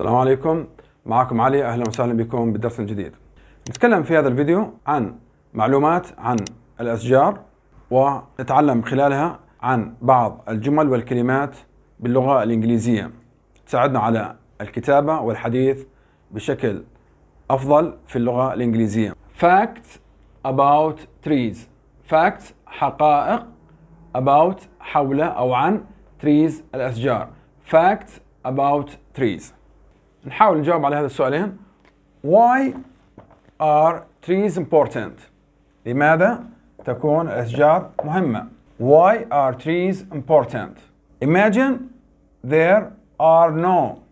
السلام عليكم معكم علي اهلا وسهلا بكم بالدرس الجديد نتكلم في هذا الفيديو عن معلومات عن الاشجار ونتعلم خلالها عن بعض الجمل والكلمات باللغه الانجليزيه تساعدنا على الكتابه والحديث بشكل افضل في اللغه الانجليزيه facts about trees facts حقائق about حول او عن trees الاشجار facts about trees نحاول نجاوب على هذا السؤالين Why are trees important? لماذا تكون الأشجار مهمة؟ Why are trees important? Imagine there are no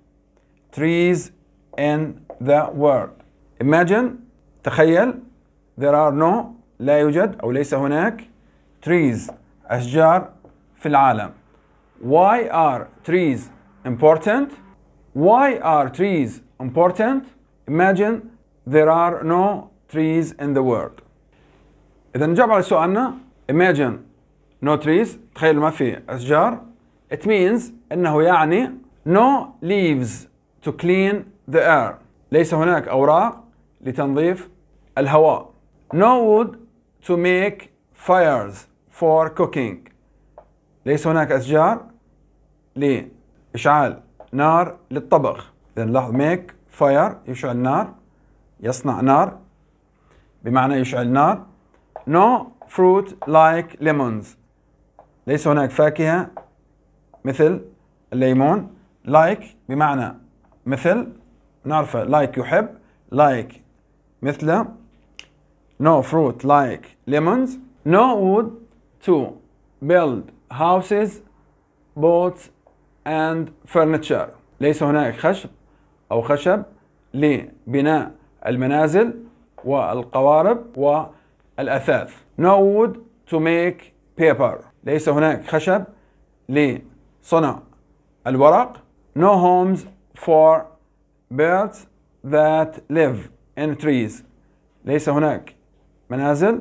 trees in the world. Imagine تخيل there are no لا يوجد أو ليس هناك trees أشجار في العالم. Why are trees important? Why are trees important? Imagine there are no trees in the world. إذا نجاوب على سؤالنا imagine no trees تخيل ما في أشجار it means أنه يعني no leaves to clean the air ليس هناك أوراق لتنظيف الهواء no wood to make fires for cooking ليس هناك أشجار لإشعال نار للطبخ إذا لاحظ ميك فاير يشعل نار يصنع نار بمعنى يشعل نار نو فروت لايك ليمونز ليس هناك فاكهة مثل الليمون لايك like بمعنى مثل نعرف لايك like يحب لايك like مثله no fruit like lemons no wood to build houses boats and furniture ليس هناك خشب أو خشب لبناء المنازل والقوارب والأثاث no wood to make paper ليس هناك خشب لصنع الورق no homes for birds that live in trees ليس هناك منازل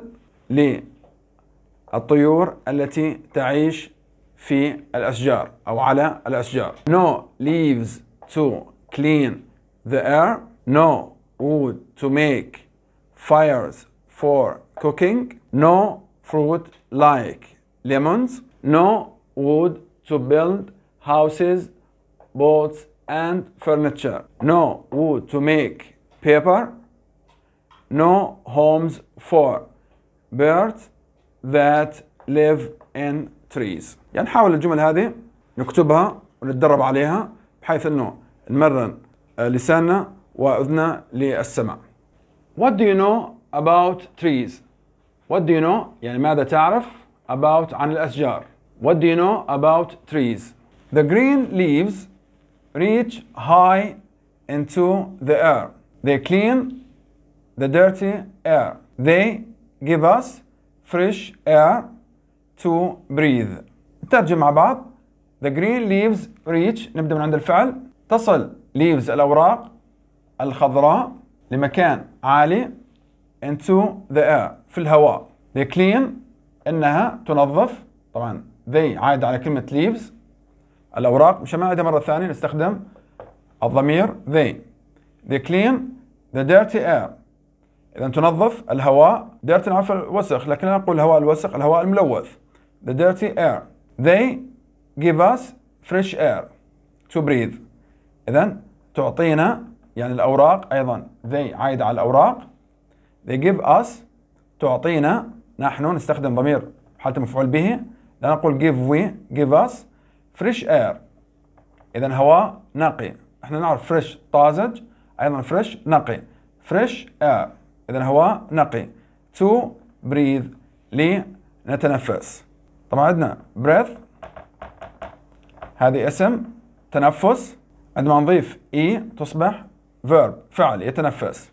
للطيور التي تعيش في الأشجار أو على الأشجار no leaves to clean the air no wood to make fires for cooking no fruit like lemons no wood to build houses boats and furniture no wood to make paper no homes for birds that live in trees يعني نحاول الجمل هذه نكتبها ونتدرب عليها بحيث أنه نمرن لساننا وأذننا للسمع What do you know about trees? What do you know يعني ماذا تعرف about عن الأشجار What do you know about trees? The green leaves reach high into the air. They clean the dirty air. They give us fresh air to breathe نترجم مع بعض the green leaves reach نبدأ من عند الفعل تصل leaves الأوراق الخضراء لمكان عالي into the air في الهواء they clean إنها تنظف طبعا they عائد على كلمة leaves الأوراق مش ما أعيدها مرة ثانية نستخدم الضمير they they clean the dirty air إذا تنظف الهواء dirty نعرف الوسخ لكن أنا أقول الهواء الوسخ الهواء الملوث the dirty air. They give us fresh air to breathe. إذا تعطينا يعني الأوراق أيضا they عايد على الأوراق they give us تعطينا نحن نستخدم ضمير حالة مفعول به لا نقول give we give us fresh air إذا هواء نقي احنا نعرف fresh طازج أيضا fresh نقي fresh air إذا هواء نقي to breathe لنتنفس طبعا عندنا بريث هذه اسم تنفس عندما نضيف اي تصبح verb فعل يتنفس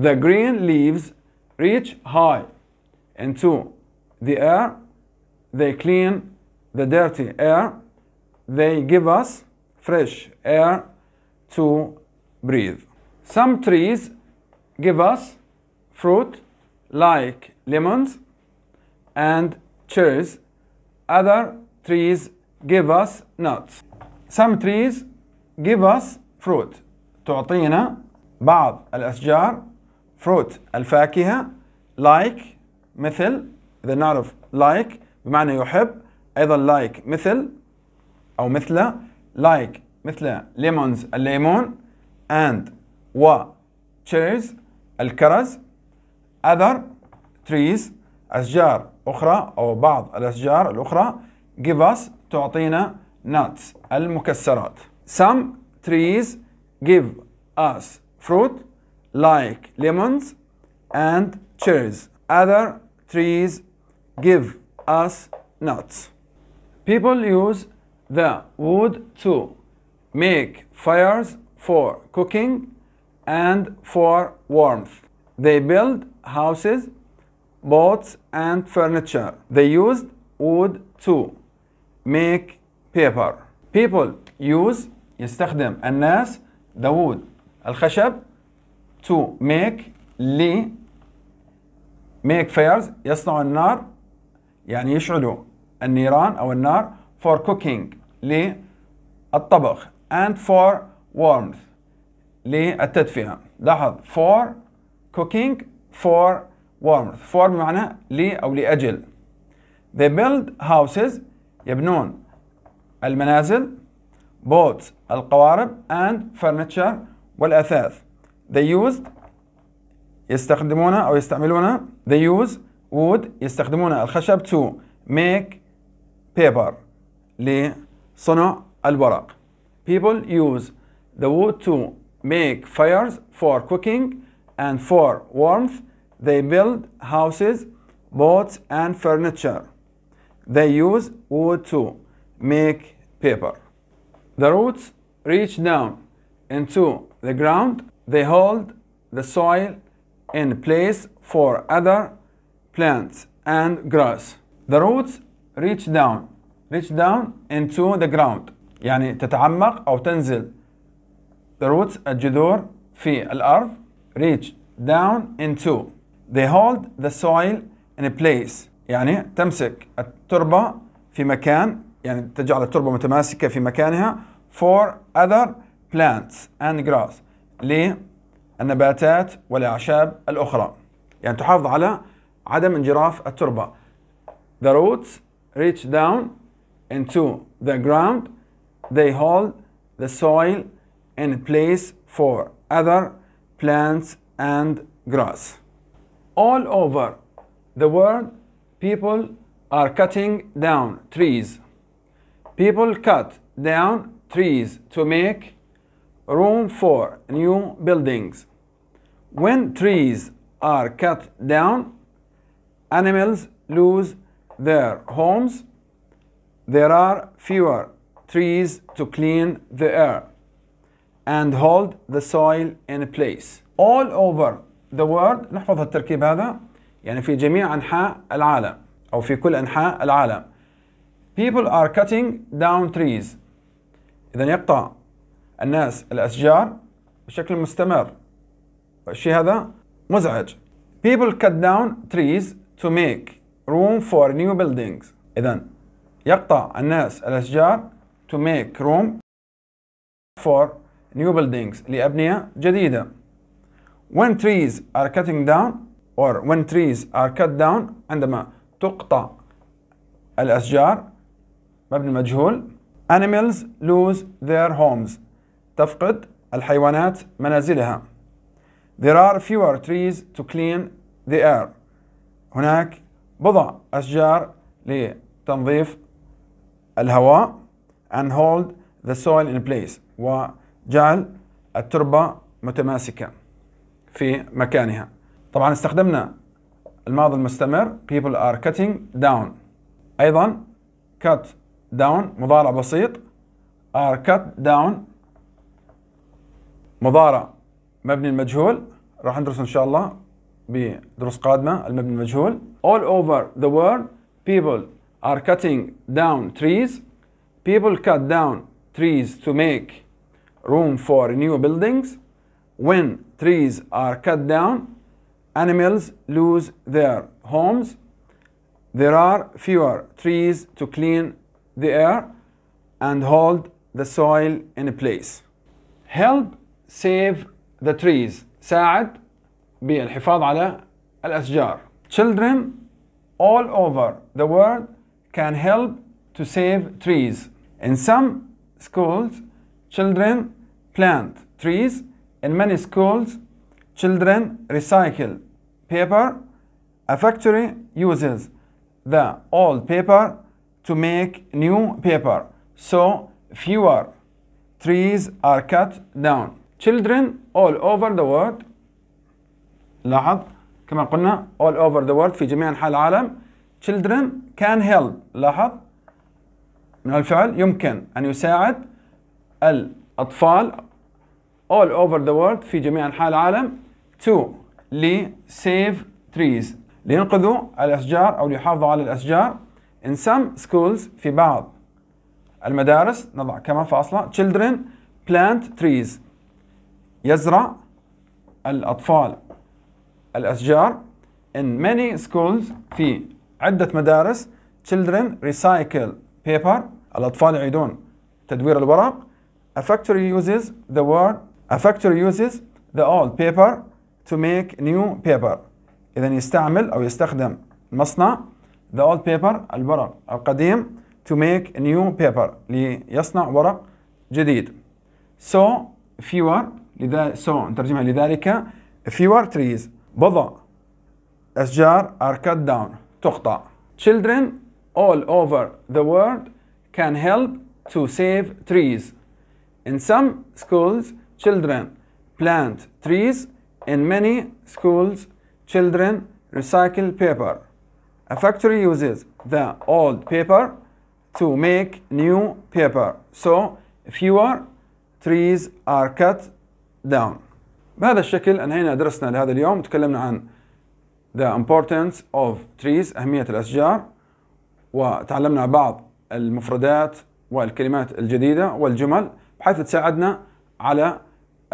The green leaves reach high into the air they clean the dirty air they give us fresh air to breathe some trees give us fruit like lemons and Cheers. Other trees give us nuts. Some trees give us fruit. تعطينا بعض الأشجار fruit الفاكهة like مثل إذا نعرف like بمعنى يحب أيضا like مثل أو مثل like مثل lemons الليمون and و cherries الكرز other trees أشجار أخرى أو بعض الأشجار الأخرى give us تعطينا nuts المكسرات some trees give us fruit like lemons and cherries other trees give us nuts people use the wood to make fires for cooking and for warmth they build houses boats and furniture. They used wood to make paper. People use يستخدم الناس the wood الخشب to make لي make fires يصنع النار يعني يشعلوا النيران أو النار for cooking للطبخ and for warmth للتدفئة لاحظ for cooking for warmth for بمعنى لي أو لأجل they build houses يبنون المنازل boats القوارب and furniture والأثاث they used يستخدمون أو يستعملون they use wood يستخدمون الخشب to make paper لصنع الورق people use the wood to make fires for cooking and for warmth they build houses, boats, and furniture. They use wood to make paper. The roots reach down into the ground. They hold the soil in place for other plants and grass. The roots reach down reach down into the ground يعني تتعمق أو تنزل the roots الجذور في الأرض reach down into they hold the soil in a place يعني تمسك التربة في مكان يعني تجعل التربة متماسكة في مكانها for other plants and grass للنباتات والأعشاب الأخرى يعني تحافظ على عدم انجراف التربة the roots reach down into the ground they hold the soil in place for other plants and grass all over the world people are cutting down trees people cut down trees to make room for new buildings when trees are cut down animals lose their homes there are fewer trees to clean the air and hold the soil in place all over the world نحفظ التركيب هذا يعني في جميع أنحاء العالم أو في كل أنحاء العالم people are cutting down trees إذا يقطع الناس الأشجار بشكل مستمر الشيء هذا مزعج people cut down trees to make room for new buildings إذا يقطع الناس الأشجار to make room for new buildings لأبنية جديدة when trees are cutting down or when trees are cut down عندما تقطع الأشجار مبني مجهول animals lose their homes تفقد الحيوانات منازلها there are fewer trees to clean the air هناك بضع أشجار لتنظيف الهواء and hold the soil in place وجعل التربة متماسكة في مكانها طبعا استخدمنا الماضي المستمر people are cutting down أيضا cut down مضارع بسيط are cut down مضارع مبني المجهول راح ندرس إن شاء الله بدروس قادمة المبني المجهول all over the world people are cutting down trees people cut down trees to make room for new buildings when trees are cut down, animals lose their homes. There are fewer trees to clean the air and hold the soil in place. Help save the trees. ساعد بالحفاظ على الأشجار. Children all over the world can help to save trees. In some schools, children plant trees in many schools, children recycle paper. A factory uses the old paper to make new paper, so fewer trees are cut down. Children all over the world لاحظ كما قلنا all over the world في جميع أنحاء العالم children can help لاحظ من الفعل يمكن أن يساعد الأطفال all over the world في جميع أنحاء العالم to save trees لينقذوا الأشجار أو ليحافظوا على الأشجار in some schools في بعض المدارس نضع كمان فاصلة children plant trees يزرع الأطفال الأشجار in many schools في عدة مدارس children recycle paper الأطفال يعيدون تدوير الورق a factory uses the word A factory uses the old paper to make new paper إذا يستعمل أو يستخدم مصنع the old paper الورق القديم to make new paper ليصنع ورق جديد so fewer لذا so نترجمها لذلك fewer trees بضع أشجار are cut down تقطع children all over the world can help to save trees in some schools children plant trees. In many schools, children recycle paper. A factory uses the old paper to make new paper. So fewer trees are cut down. بهذا الشكل انهينا درسنا لهذا اليوم تكلمنا عن the importance of trees أهمية الأشجار وتعلمنا بعض المفردات والكلمات الجديدة والجمل بحيث تساعدنا على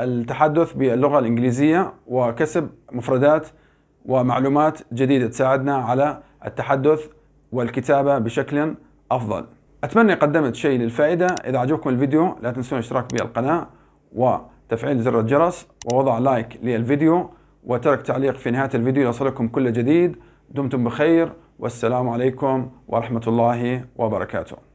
التحدث باللغة الإنجليزية وكسب مفردات ومعلومات جديدة تساعدنا على التحدث والكتابة بشكل أفضل أتمنى قدمت شيء للفائدة إذا عجبكم الفيديو لا تنسون الاشتراك بالقناة وتفعيل زر الجرس ووضع لايك للفيديو وترك تعليق في نهاية الفيديو ليصلكم كل جديد دمتم بخير والسلام عليكم ورحمة الله وبركاته